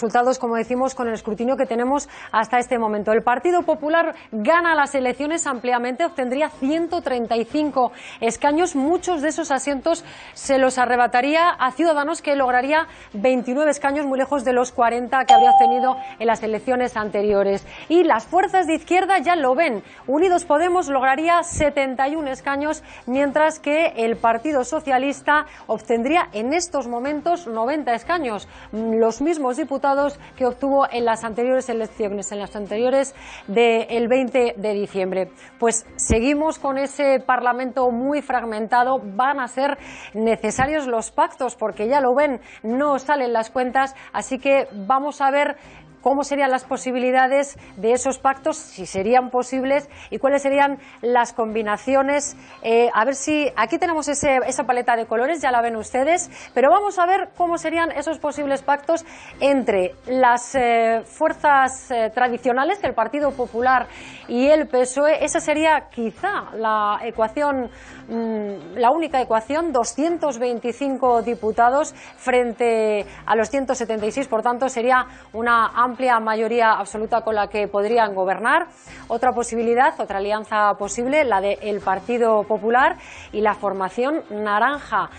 resultados, como decimos, con el escrutinio que tenemos hasta este momento. El Partido Popular gana las elecciones ampliamente, obtendría 135 escaños. Muchos de esos asientos se los arrebataría a Ciudadanos, que lograría 29 escaños, muy lejos de los 40 que habría obtenido en las elecciones anteriores. Y las fuerzas de izquierda ya lo ven. Unidos Podemos lograría 71 escaños, mientras que el Partido Socialista obtendría en estos momentos 90 escaños. Los mismos diputados que obtuvo en las anteriores elecciones, en las anteriores del 20 de diciembre. Pues seguimos con ese Parlamento muy fragmentado. Van a ser necesarios los pactos porque ya lo ven, no salen las cuentas. Así que vamos a ver cómo serían las posibilidades de esos pactos, si serían posibles y cuáles serían las combinaciones. Eh, a ver si aquí tenemos esa paleta de colores, ya la ven ustedes, pero vamos a ver cómo serían esos posibles pactos entre las eh, fuerzas eh, tradicionales del Partido Popular y el PSOE. Esa sería quizá la ecuación, mm, la única ecuación, 225 diputados frente a los 176, por tanto sería una amplia amplia mayoría absoluta con la que podrían gobernar. Otra posibilidad, otra alianza posible, la del Partido Popular y la formación naranja.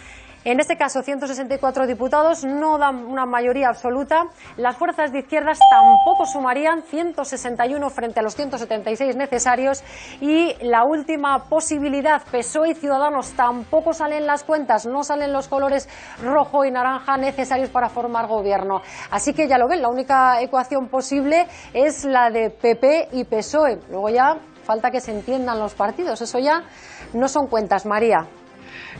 En este caso, 164 diputados no dan una mayoría absoluta. Las fuerzas de izquierdas tampoco sumarían 161 frente a los 176 necesarios. Y la última posibilidad, PSOE y Ciudadanos tampoco salen las cuentas, no salen los colores rojo y naranja necesarios para formar gobierno. Así que ya lo ven, la única ecuación posible es la de PP y PSOE. Luego ya falta que se entiendan los partidos. Eso ya no son cuentas, María.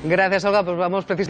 Gracias, Olga. Pues vamos precisamente.